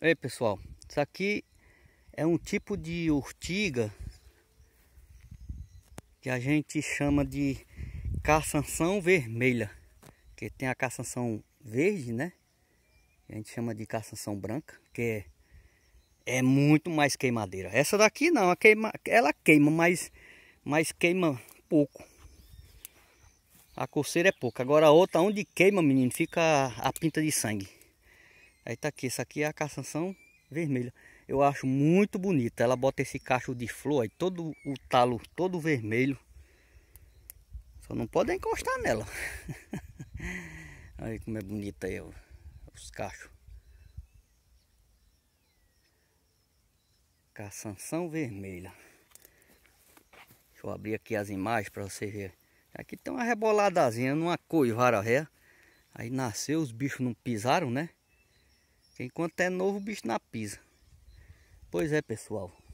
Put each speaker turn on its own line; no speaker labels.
Ei pessoal, isso aqui é um tipo de urtiga que a gente chama de caçanção vermelha, que tem a caçanção verde, né? A gente chama de caçanção branca, que é, é muito mais queimadeira. Essa daqui não, ela queima, ela queima mas, mas queima pouco. A coceira é pouca. Agora a outra, onde queima, menino, fica a pinta de sangue. Aí tá aqui, essa aqui é a caçanção vermelha. Eu acho muito bonita. Ela bota esse cacho de flor aí, todo o talo todo vermelho. Só não pode encostar nela. Olha como é bonita aí, ó, os cachos. Caçanção vermelha. Deixa eu abrir aqui as imagens para você ver. Aqui tem uma reboladazinha numa coivara ré. Aí nasceu, os bichos não pisaram, né? enquanto é novo, o bicho na pisa. Pois é, pessoal.